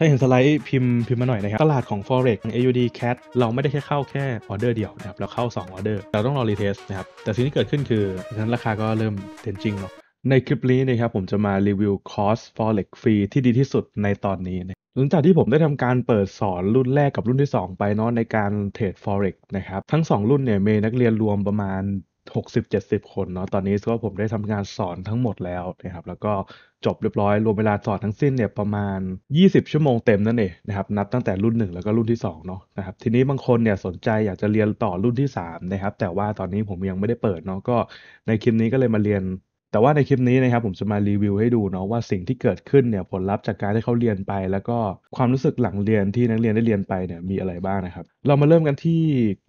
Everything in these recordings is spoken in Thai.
ถ้าเห็นสไลด์พิมพ์พิมพ์มาหน่อยนะครับ ตลาดของ forex AUD CAD เราไม่ได้แค่เข้าแค่ออเดอร์เดียวนะครับเราเข้า2ออเดอร์ เราต้องรอรีเทสนะครับ แต่สิ่งที่เกิดขึ้นคือฉะนั้นราคาก็เริ่มเทนจริงเนาะในคลิปนี้นะครับผมจะมารีวิวคอร์ส forex ฟรีที่ดีที่สุดในตอนนี้นะหลังจากที่ผมได้ทำการเปิดสอนรุ่นแรกกับรุ่นที่ 2 ไปเนาะในการเทรด forex นะครับทั้ง 2 รุ่นเนี่ยเมนักเรียนรวมประมาณหกสิบเจ็ดสิบคนเนาะตอนนี้ก็ผมได้ทำงานสอนทั้งหมดแล้วนะครับแล้วก็จบเรียบร้อย รวมเวลาสอนทั้งสิ้นเนี่ยประมาณ 20 ชั่วโมงเต็มนั่นเองนะครับนับตั้งแต่รุ่น 1 แล้วก็รุ่นที่2เนาะนะครับทีนี้บางคนเนี่ยสนใจอยากจะเรียนต่อรุ่นที่ 3 นะครับ แต่ว่าตอนนี้ผมยังไม่ได้เปิดเนาะก็ในคลิปนี้ก็เลยมาเรียน แต่ว่าในคลิปนี้นะครับผมจะมารีวิวให้ดูเนาะว่าสิ่งที่เกิดขึ้นเนี่ยผลลัพธ์จากการที่เขาเรียนไป แล้วก็ความรู้สึกหลังเรียนที่นักเรียนได้เรียนไปเนี่ยมีอะไรบ้างนะครับเรามาเริ่มกันที่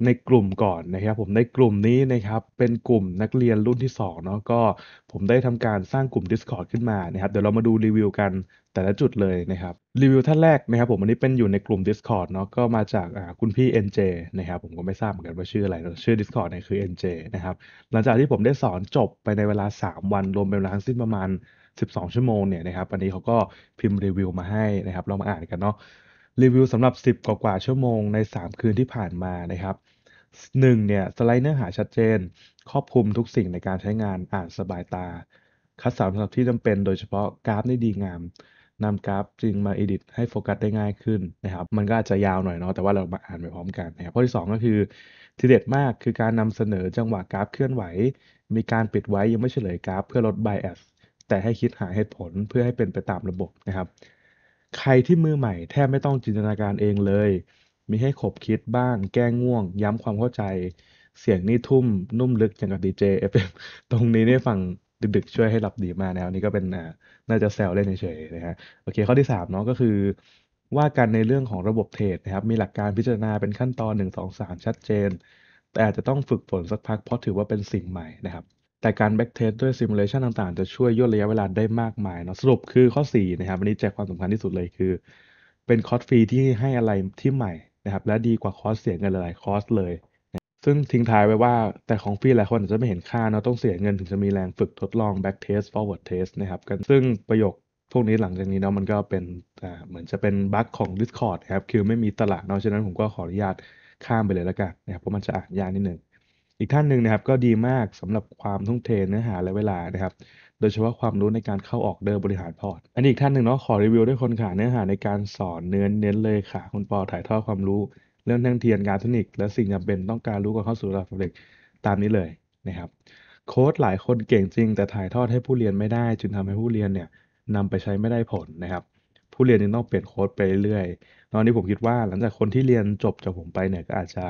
ในกลุ่มก่อนนะครับผมในกลุ่มนี้นะครับเป็นกลุ่มนักเรียนรุ่นที่2เนาะก็ผมได้ทำการสร้างกลุ่ม Discord ขึ้นมานะครับเดี๋ยวเรามาดูรีวิวกันแต่ละจุดเลยนะครับรีวิวท่านแรกนะครับผมอันนี้เป็นอยู่ในกลุ่ม Discord เนาะก็มาจากคุณพี่ NJ นะครับผมก็ไม่ทราบเหมือนกันว่าชื่ออะไรชื่อ Discord เนี่ยคือ NJ นะครับหลังจากที่ผมได้สอนจบไปในเวลา 3 วัน รวมเป็นเวลาทั้งสิ้นประมาณ 12ชั่วโมงเนี่ยนะครับอันนี้เขาก็พิมพ์รีวิวมาให้นะครับเรามาอ่านกันเนาะรีวิวสำหรับ 10กว่ากว่าชั่วโมงใน 3 คืนที่ผ่านมานะครับ 1. เนี่ย สไลด์เนื้อหาชัดเจน ครอบคลุมทุกสิ่งในการใช้งานอ่านสบายตา คัดสรรสำหรับที่จำเป็นโดยเฉพาะกราฟได้ดีงาม นำกราฟจริงมาอิดิทให้โฟกัสได้ง่ายขึ้นนะครับ มันก็อาจจะยาวหน่อยเนาะ แต่ว่าเรามาอ่านไปพร้อมกันนะครับข้อที่2ก็คือ ที่เด็ดมากคือการนำเสนอจังหวะกราฟเคลื่อนไหว มีการปิดไว้ยังไม่เฉลยกราฟเพื่อลดไบแอส แต่ให้คิดหาเหตุผลเพื่อให้เป็นไปตามระบบนะครับใครที่มือใหม่แทบไม่ต้องจินตนาการเองเลย มีให้ขบคิดบ้างแก้ง่วง ย้ำความเข้าใจเสียงนี่ทุ่ม นุ่มลึกอย่างกับดีเจเอฟเอตรงนี้เนี่ฟังดึกๆช่วยให้หลับดีมากนวนี่ก็เป็นน่าจะแซวเล่นเฉยๆนะฮะโอเคข้อที่3เนาะก็คือว่ากันในเรื่องของระบบเทรดนะครับ มีหลักการพิจารณาเป็นขั้นตอน1 2 3 ชัดเจน แต่อาจจะต้องฝึกฝนสักพัก เพราะถือว่าเป็นสิ่งใหม่นะครับแต่การ b a c k t e s t ด้วย simulation ต่างๆ จะช่วยย่นระยะเวลาได้มากมายเนาะสรุปคือข้อ4นะครับวันนี้แจกความสำคัญที่สุดเลยคือ เป็นคอร์สฟรีที่ให้อะไรที่ใหม่นะครับและดีกว่าคอร์สเสียเงินหลายๆ คอร์สเลย ซึ่งทิ้งท้ายไว้ว่า แต่ของฟรีหลายคนอาจจะไม่เห็นค่าเนาะต้องเสียเงินถึงจะมีแรงฝึกทดลอง backtest forward test นะครับกันซึ่งประโยคพวกนี้หลังจากนี้เนาะมันก็เป็นเหมือนจะเป็นบั๊กของ Discord ครับคือไม่มีตลาดเนาะฉะนั้นผมก็ขออนุญาตข้ามไปเลยละกันนะครับเพราะมันจะอ่านยากนิดนึงอีกท่านหนึ่งนะครับก็ดีมากสำหรับความทุ่มเทเนื้อหาและเวลานะครับโดยเฉพาะความรู้ในการเข้าออกเดินบริหารพอร์ตอันนี้ อีกท่านหนึ่งเนาะขอรีวิวด้วยคนขาเนื้อหาในการสอนเน้นเน้นเลยค่ะ คุณปอถ่ายทอดความรู้เรื่องทั้งเทียน การเทคนิคและสิ่งจำเป็นต้องการรู้ก่อนเข้าสู่ระดับเด็กตามนี้เลยนะครับ โค้ดหลายคนเก่งจริงแต่ถ่ายทอดให้ผู้เรียนไม่ได้จึงทำให้ผู้เรียนเนี่ยนำไปใช้ไม่ได้ผลนะครับผู้เรียนยังต้องเปลี่ยนโค้ดไปเรื่อยตอนนี้ผมคิดว่าหลังจากคนที่เรียนจบจากผมไปเนี่ยก็อาจจะ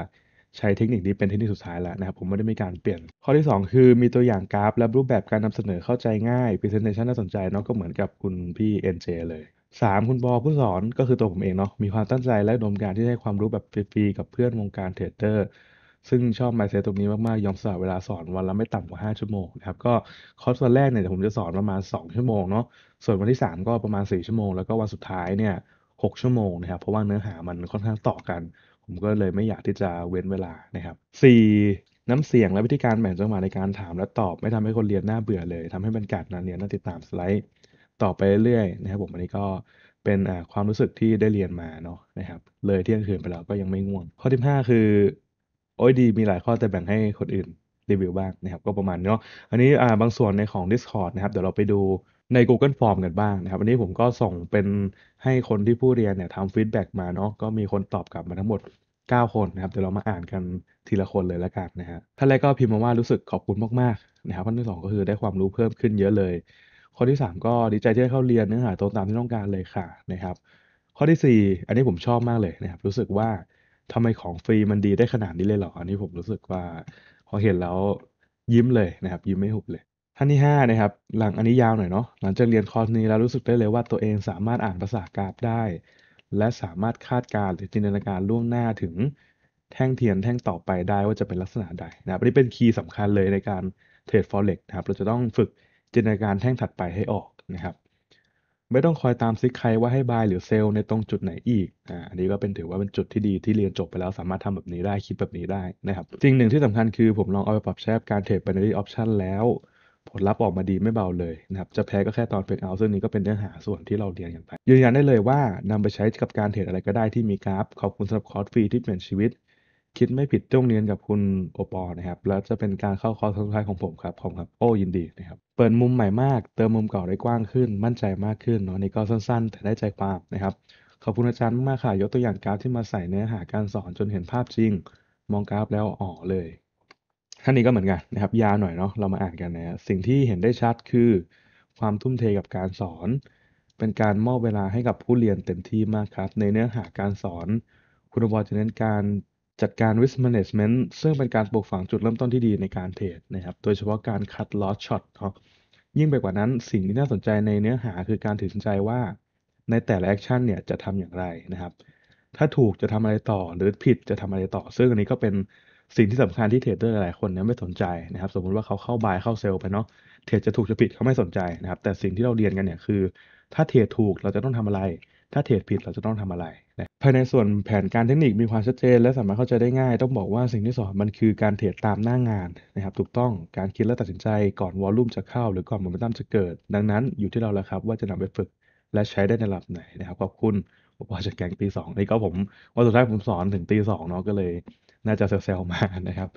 ใช้เทคนิคนี้เป็นเทคนิคสุดท้ายแล้วนะครับผมไม่ได้มีการเปลี่ยนข้อที่ 2 คือมีตัวอย่างกราฟและรูปแบบการนำเสนอเข้าใจง่าย presentation น่าสนใจเนาะก็เหมือนกับคุณพี่ NJ เลย 3. คุณบอผู้สอนก็คือตัวผมเองเนาะมีความตั้งใจและดมการที่ให้ความรู้แบบฟรีๆกับเพื่อนวงการเทรดเดอร์ ซึ่งชอบมาเซตตรงนี้มากๆยอมสละเวลาสอน วันละไม่ต่ำกว่า5ชั่วโมงนะครับก็คอร์สวันแรกเนี่ยผมจะสอนประมาณ2 ชั่วโมงเนาะส่วนวันที่ 3 ก็ประมาณ 4 ชั่วโมงแล้วก็วันสุดท้ายเนี่ย6ชั่วโมงนะครับเพราะว่าเนื้อหามันค่อนข้างต่อกันผมก็เลยไม่อยากที่จะเว้นเวลานะครับ 4. น้ำเสียงและวิธีการแบ่งจังหวะในการถามและตอบไม่ทำให้คนเรียนน่าเบื่อเลย ทำให้บรรยากาศนานเรียนน่าติดตามสไลด์ต่อไปเรื่อยๆนะครับผมอันนี้ก็เป็นความรู้สึกที่ได้เรียนมาเนาะนะครับเลยเที่ยงคืนไปแล้วก็ยังไม่ง่วงข้อที่5คือโอ้ยดีมีหลายข้อแต่แบ่งให้คนอื่นรีวิวบ้างนะครับก็ประมาณเนาะอันนี้บางส่วนในของ Discord นะครับ เดี๋ยวเราไปดูใน Google Form กันบ้างนะครับวันนี้ผมก็ส่งเป็นให้คนที่ผู้เรียนเนี่ยทำฟีดแบ็กมาเนาะก็มีคนตอบกลับมาทั้งหมด 9 คนนะครับเดี๋ยวเรามาอ่านกันทีละคนเลยละกันนะฮะท่านแรกก็พิมพ์มาว่ารู้สึกขอบคุณมาก ๆ นะครับท่านที่ 2 ก็คือได้ความรู้เพิ่มขึ้นเยอะเลย ข้อที่ 3 ก็ดีใจที่ได้เข้าเรียนเนื้อหาตรงตามที่ต้องการเลยค่ะนะครับ ข้อที่ 4 อันนี้ผมชอบมากเลยนะครับรู้สึกว่าทำไมของฟรีมันดีได้ขนาดนี้เลยเหรออันนี้ผมรู้สึกว่า พอเห็นแล้วยิ้มเลยนะครับยิ้มไม่หุบเลยขั้นที่ห้านะครับหลังอันนี้ยาวหน่อยเนาะหลังจากเรียนคอร์สนี้แล้วรู้สึกได้เลยว่าตัวเองสามารถอ่านภาษากราฟได้ และสามารถคาดการณ์หรือจินตนาการล่วงหน้าถึงแท่งเทียนแท่งต่อไปได้ว่าจะเป็นลักษณะใดนะครับนี่เป็นคีย์สำคัญเลยในการเทรดฟอเร็กนะครับเราจะต้องฝึกจินตนาการแท่งถัดไปให้ออกนะครับ ไม่ต้องคอยตามซิกใครว่าให้บายหรือเซลในตรงจุดไหนอีกอันนี้ก็เป็นถือว่าเป็นจุดที่ดีที่เรียนจบไปแล้วสามารถทำแบบนี้ได้คิดแบบนี้ได้นะครับสิ่งหนึ่งที่สำคัญคือผมลองเอาไปปรับใช้กบการเทรด b ป n นออปชั i o แล้วผลลัพธ์ออกมาดีไม่เบาเลยนะครับ จะแพ้ก็แค่ตอนเฟดเอาซึ่งนี้ก็เป็นเนื้อหาส่วนที่เราเรียนกันไปยืนยันได้เลยว่า นำไปใช้กับการเทรดอะไรก็ได้ที่มีกราฟขอบคุณสำหรับคอร์สฟรีที่เปลี่ยนชีวิตคิดไม่ผิดต้องเรียน กับคุณโอปอนะครับ แล้วจะเป็นการเข้าคอร์สสุดท้ายของผมครับผมครับ โอ้ยินดีนะครับ เปิดมุมใหม่มากเติมมุมเก่าได้กว้างขึ้น มั่นใจมากขึ้นเนาะนี่ก็สั้นๆแต่ได้ใจความนะครับขอบคุณอาจารย์มากๆค่ะยกตัวอย่างกราฟที่มาใส่เนื้อหาการสอนจนเห็นภาพจริงมองกราฟแล้วอ๋อเลยท่านนี้ก็เหมือนกันนะครับยาวหน่อยเนาะเรามาอ่านกันนะสิ่งที่เห็นได้ชัดคือ ความทุ่มเทกับการสอน เป็นการมอบเวลาให้กับผู้เรียนเต็มที่มากครับ ในเนื้อหาการสอน คุณบอจะเน้นการจัดการ risk management ซึ่งเป็นการปลูกฝังจุดเริ่มต้นที่ดีในการเทรดนะครับ โดยเฉพาะการคัดลอสช็อตเนาะยิ่งไปกว่านั้นสิ่งที่น่าสนใจในเนื้อหาคือการถือสินใจว่า ในแต่ละแอคชั่น เนี่ยจะทำอย่างไรนะครับ ถ้าถูกจะทำอะไรต่อหรือผิดจะทำอะไรต่อ ซึ่งอันนี้ก็เป็นสิ่งที่สำคัญที่เทรดเดอร์หลายคนเนี่ยไม่สนใจนะครับ สมมุติว่าเขาเข้าบายเข้าเซลล์ไปเนาะเทรดจะถูกจะผิดเขาไม่สนใจนะครับ แต่สิ่งที่เราเรียนกันเนี่ยคือ ถ้าเทรดถูกเราจะต้องทำอะไร ถ้าเทรดผิดเราจะต้องทำอะไรนะภายในส่วนแผนการเทคนิคมีความชัดเจน และสามารถเข้าใจได้ง่าย ต้องบอกว่าสิ่งที่สอนมันคือการเทรดตามหน้างงานนะครับถูกต้องการคิดและตัดสินใจก่อนวอลลุ่มจะเข้าหรือก่อนโมเมนตัมจะเกิด ดังนั้น อยู่ที่เรา แล้วครับ ว่าจะนำไปฝึก และใช้ได้ในระดับไหนนะครับขอบคุณว่าจะแกงตีสองนี่ก็ผมวันสุดท้ายผมสอนถึงตีสองเนาะก็เลยน่าจะเซลล์มานะครับ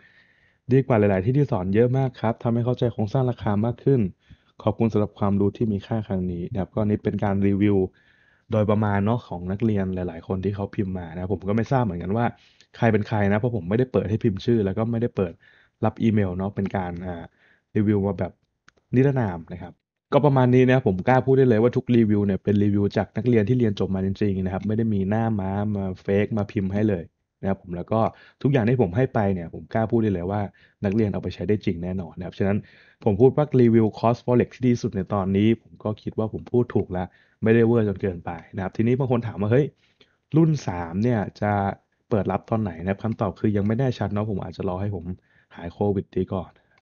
ดีกว่าหลาย ๆ ที่ที่สอนเยอะมากครับทำให้เข้าใจโครงสร้างราคามากขึ้น ขอบคุณสำหรับความรู้ที่มีค่าครั้งนี้นะครับก็นี้เป็นการรีวิวโดยประมาณเนาะของนักเรียนหลาย ๆ คนที่เขาพิมพ์มานะผมก็ไม่ทราบเหมือนกันว่าใครเป็นใครนะเพราะผมไม่ได้เปิดให้พิมพ์ชื่อ แล้วก็ไม่ได้เปิดรับอีเมล เนาะเป็นการอ่ารีวิวมาแบบนิรนามนะครับ ก็ประมาณนี้นะผมกล้าพูดได้เลยว่าทุกรีวิวเนี่ยเป็นรีวิวจากนักเรียนที่เรียนจบมาจริงๆนะครับ ไม่ได้มีหน้าม้ามาเฟกมาพิมพ์ให้เลยนะครับผมแล้วก็ทุกอย่างที่ผมให้ไปเนี่ยผมกล้าพูดได้เลยว่านักเรียนเอาไปใช้ได้จริงแน่นอนนะครับฉะนั้นผมพูดว่ารีวิวคอสฟอเร็กที่ดีสุดในตอนนี้ ผมก็คิดว่าผมพูดถูกแล้ว ไม่ได้เวอร์จนเกินไปนะครับ ทีนี้บางคนถามว่า เฮ้ย รุ่น 3เนี่ยจะเปิดรับตอนไหนนะครับคำตอบคือยังไม่แน่ชัดเนาะผมอาจจะรอให้ผมหายโควิดดีก่อน